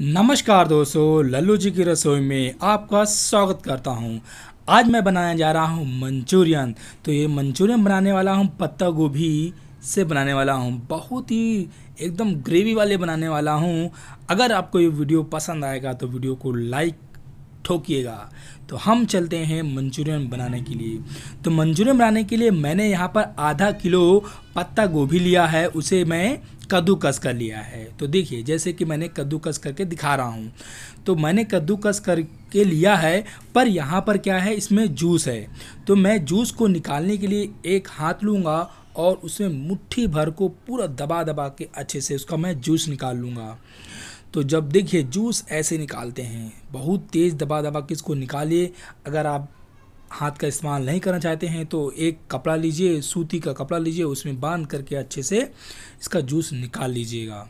नमस्कार दोस्तों लल्लू जी की रसोई में आपका स्वागत करता हूँ आज मैं बनाने जा रहा हूँ मंचूरियन तो ये मंचूरियन बनाने वाला हूँ पत्ता गोभी से बनाने वाला हूँ बहुत ही एकदम ग्रेवी वाले बनाने वाला हूँ अगर आपको ये वीडियो पसंद आएगा तो वीडियो को लाइक ठोकिएगा तो हम चलते हैं मंचूरियन बनाने के लिए तो मंचूरियन बनाने के लिए मैंने यहाँ पर आधा किलो पत्ता गोभी लिया है उसे मैं कद्दूकस कर लिया है तो देखिए जैसे कि मैंने कद्दूकस करके दिखा रहा हूँ तो मैंने कद्दूकस करके लिया है पर यहाँ पर क्या है इसमें जूस है तो मैं जूस को निकालने के लिए एक हाथ लूँगा और उसमें मुट्ठी भर को पूरा दबा दबा के अच्छे से उसका मैं जूस निकाल लूँगा तो जब देखिए जूस ऐसे निकालते हैं बहुत तेज़ दबा दबा के इसको निकालिए अगर आप हाथ का इस्तेमाल नहीं करना चाहते हैं तो एक कपड़ा लीजिए सूती का कपड़ा लीजिए उसमें बांध करके अच्छे से इसका जूस निकाल लीजिएगा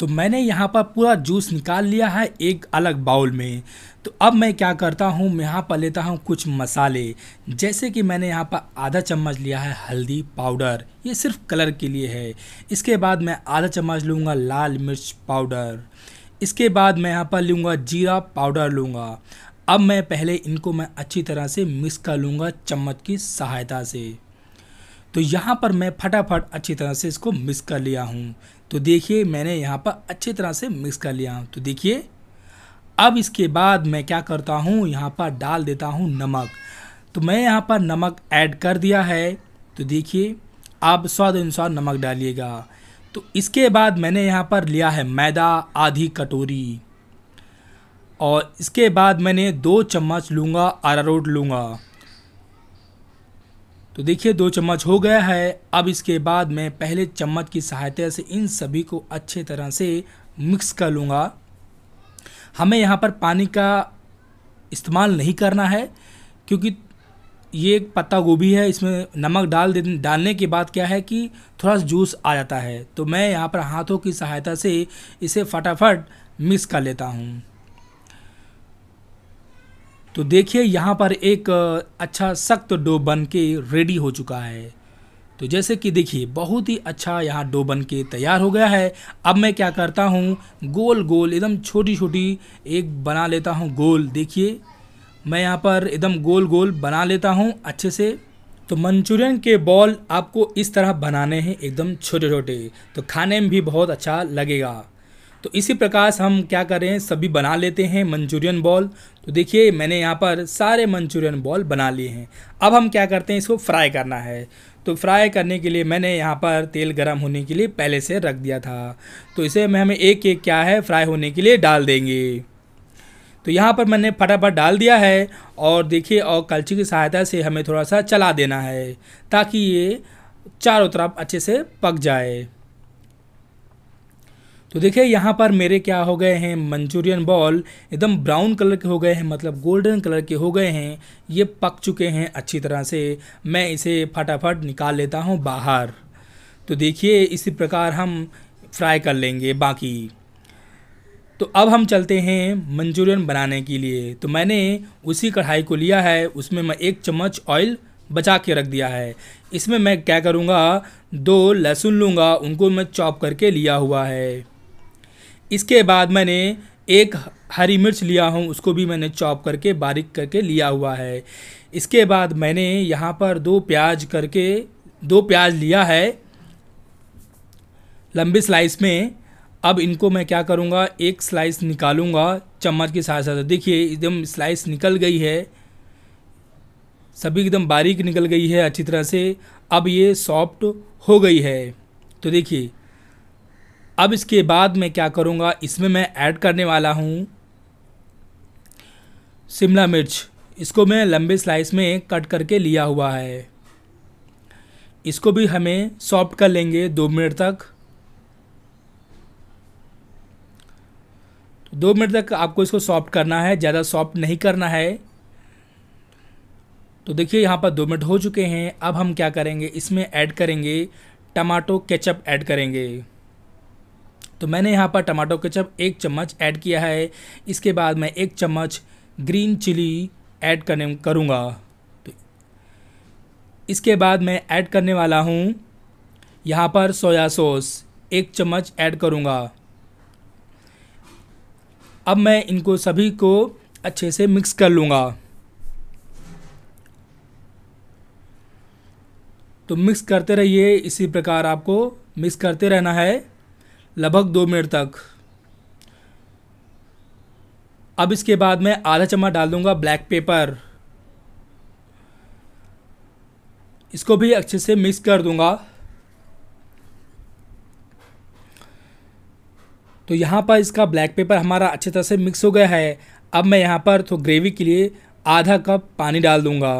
तो मैंने यहाँ पर पूरा जूस निकाल लिया है एक अलग बाउल में तो अब मैं क्या करता हूँ यहाँ पर लेता हूँ कुछ मसाले जैसे कि मैंने यहाँ पर आधा चम्मच लिया है हल्दी पाउडर ये सिर्फ कलर के लिए है इसके बाद मैं आधा चम्मच लूँगा लाल मिर्च पाउडर इसके बाद मैं यहाँ पर लूँगा जीरा पाउडर लूँगा अब मैं पहले इनको मैं अच्छी तरह से मिक्स कर लूँगा चम्मच की सहायता से तो यहाँ पर मैं फटाफट अच्छी तरह से इसको मिक्स कर लिया हूँ तो देखिए मैंने यहाँ पर अच्छी तरह से मिक्स कर लिया हूँ तो देखिए अब इसके बाद मैं क्या करता हूँ यहाँ पर डाल देता हूँ नमक तो मैं यहाँ पर नमक ऐड कर दिया है तो देखिए आप स्वाद अनुसार नमक डालिएगा तो इसके बाद मैंने यहाँ पर लिया है मैदा आधी कटोरी और इसके बाद मैंने दो चम्मच लूँगा अरारोट लूँगा तो देखिए दो चम्मच हो गया है अब इसके बाद मैं पहले चम्मच की सहायता से इन सभी को अच्छे तरह से मिक्स कर लूँगा हमें यहाँ पर पानी का इस्तेमाल नहीं करना है क्योंकि ये एक पत्ता गोभी है इसमें नमक डाल दे डालने के बाद क्या है कि थोड़ा सा जूस आ जाता है तो मैं यहाँ पर हाथों की सहायता से इसे फटाफट मिक्स कर लेता हूँ तो देखिए यहाँ पर एक अच्छा सख्त डो बन के रेडी हो चुका है तो जैसे कि देखिए बहुत ही अच्छा यहाँ डो बन के तैयार हो गया है अब मैं क्या करता हूँ गोल गोल एकदम छोटी छोटी एक बना लेता हूँ गोल देखिए मैं यहाँ पर एकदम गोल गोल बना लेता हूँ अच्छे से तो मंचूरियन के बॉल आपको इस तरह बनाने हैं एकदम छोटे छोटे तो खाने में भी बहुत अच्छा लगेगा तो इसी प्रकार से हम क्या कर रहे हैं सभी बना लेते हैं मंचूरियन बॉल तो देखिए मैंने यहाँ पर सारे मंचूरियन बॉल बना लिए हैं अब हम क्या करते हैं इसको फ्राई करना है तो फ्राई करने के लिए मैंने यहाँ पर तेल गर्म होने के लिए पहले से रख दिया था तो इसे में हमें एक एक क्या है फ्राई होने के लिए डाल देंगे तो यहाँ पर मैंने फटाफट डाल दिया है और देखिए और कल्ची की सहायता से हमें थोड़ा सा चला देना है ताकि ये चारों तरफ अच्छे से पक जाए तो देखिए यहाँ पर मेरे क्या हो गए हैं मंचूरियन बॉल एकदम ब्राउन कलर के हो गए हैं मतलब गोल्डन कलर के हो गए हैं ये पक चुके हैं अच्छी तरह से मैं इसे फटाफट निकाल लेता हूँ बाहर तो देखिए इसी प्रकार हम फ्राई कर लेंगे बाकी तो अब हम चलते हैं मंचूरियन बनाने के लिए तो मैंने उसी कढ़ाई को लिया है उसमें मैं एक चम्मच ऑयल बचा के रख दिया है इसमें मैं क्या करूँगा दो लहसुन लूँगा उनको मैं चॉप करके लिया हुआ है इसके बाद मैंने एक हरी मिर्च लिया हूँ उसको भी मैंने चॉप करके बारीक करके लिया हुआ है इसके बाद मैंने यहाँ पर दो प्याज करके दो प्याज लिया है लंबी स्लाइस में अब इनको मैं क्या करूँगा एक स्लाइस निकालूँगा चम्मच के साथ साथ देखिए एकदम स्लाइस निकल गई है सभी एकदम बारीक निकल गई है अच्छी तरह से अब ये सॉफ्ट हो गई है तो देखिए अब इसके बाद मैं क्या करूँगा इसमें मैं ऐड करने वाला हूँ शिमला मिर्च इसको मैं लंबे स्लाइस में कट करके लिया हुआ है इसको भी हमें सॉफ्ट कर लेंगे दो मिनट तक तो दो मिनट तक आपको इसको सॉफ्ट करना है ज़्यादा सॉफ्ट नहीं करना है तो देखिए यहाँ पर दो मिनट हो चुके हैं अब हम क्या करेंगे इसमें ऐड करेंगे टमाटो केचप ऐड करेंगे तो मैंने यहाँ पर टमाटो केचप एक चम्मच ऐड किया है इसके बाद मैं एक चम्मच ग्रीन चिली ऐड करने करूँगा तो इसके बाद मैं ऐड करने वाला हूँ यहाँ पर सोया सॉस एक चम्मच ऐड करूँगा अब मैं इनको सभी को अच्छे से मिक्स कर लूँगा तो मिक्स करते रहिए इसी प्रकार आपको मिक्स करते रहना है लगभग दो मिनट तक अब इसके बाद मैं आधा चम्मच डाल दूंगा ब्लैक पेपर इसको भी अच्छे से मिक्स कर दूंगा तो यहाँ पर इसका ब्लैक पेपर हमारा अच्छी तरह से मिक्स हो गया है अब मैं यहाँ पर तो ग्रेवी के लिए आधा कप पानी डाल दूंगा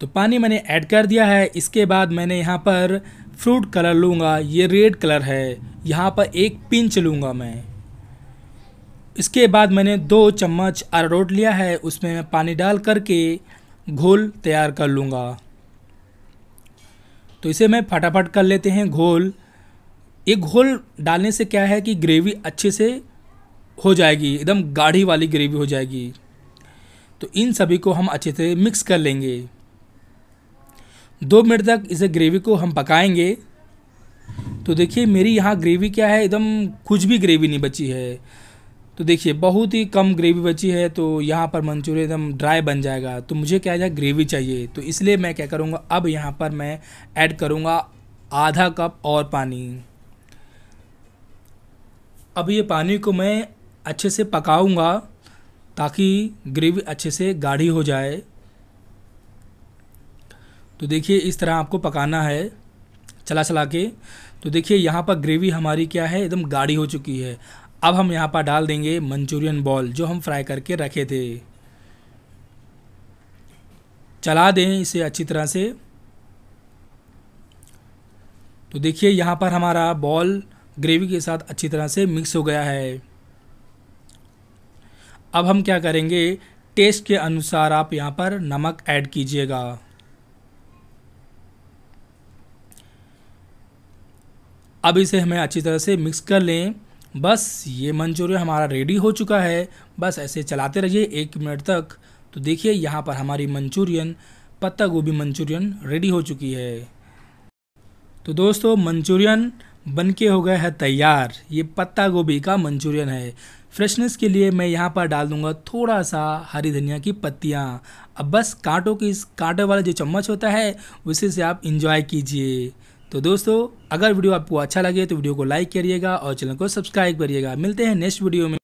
तो पानी मैंने ऐड कर दिया है इसके बाद मैंने यहाँ पर फ्रूट कलर लूँगा ये रेड कलर है यहाँ पर एक पिंच लूँगा मैं इसके बाद मैंने दो चम्मच अरारोट लिया है उसमें मैं पानी डाल करके घोल तैयार कर लूँगा तो इसे मैं फटाफट कर लेते हैं घोल ये घोल डालने से क्या है कि ग्रेवी अच्छे से हो जाएगी एकदम गाढ़ी वाली ग्रेवी हो जाएगी तो इन सभी को हम अच्छे से मिक्स कर लेंगे दो मिनट तक इसे ग्रेवी को हम पकाएंगे तो देखिए मेरी यहाँ ग्रेवी क्या है एकदम कुछ भी ग्रेवी नहीं बची है तो देखिए बहुत ही कम ग्रेवी बची है तो यहाँ पर मंचूरियन एकदम ड्राई बन जाएगा तो मुझे क्या है ग्रेवी चाहिए तो इसलिए मैं क्या करूँगा अब यहाँ पर मैं ऐड करूँगा आधा कप और पानी अब ये पानी को मैं अच्छे से पकाऊँगा ताकि ग्रेवी अच्छे से गाढ़ी हो जाए तो देखिए इस तरह आपको पकाना है चला चला के तो देखिए यहाँ पर ग्रेवी हमारी क्या है एकदम गाढ़ी हो चुकी है अब हम यहाँ पर डाल देंगे मंचूरियन बॉल जो हम फ्राई करके रखे थे चला दें इसे अच्छी तरह से तो देखिए यहाँ पर हमारा बॉल ग्रेवी के साथ अच्छी तरह से मिक्स हो गया है अब हम क्या करेंगे टेस्ट के अनुसार आप यहाँ पर नमक ऐड कीजिएगा अब इसे हमें अच्छी तरह से मिक्स कर लें बस ये मंचूरियन हमारा रेडी हो चुका है बस ऐसे चलाते रहिए एक मिनट तक तो देखिए यहाँ पर हमारी मंचूरियन पत्ता गोभी मंचूरियन रेडी हो चुकी है तो दोस्तों मंचूरियन बन के हो गया है तैयार ये पत्ता गोभी का मंचूरियन है फ्रेशनेस के लिए मैं यहाँ पर डाल दूँगा थोड़ा सा हरी धनिया की पत्तियाँ अब बस कांटों की इस कांटे वाला जो चम्मच होता है उसी से आप इंजॉय कीजिए तो दोस्तों अगर वीडियो आपको अच्छा लगे तो वीडियो को लाइक करिएगा और चैनल को सब्सक्राइब करिएगा मिलते हैं नेक्स्ट वीडियो में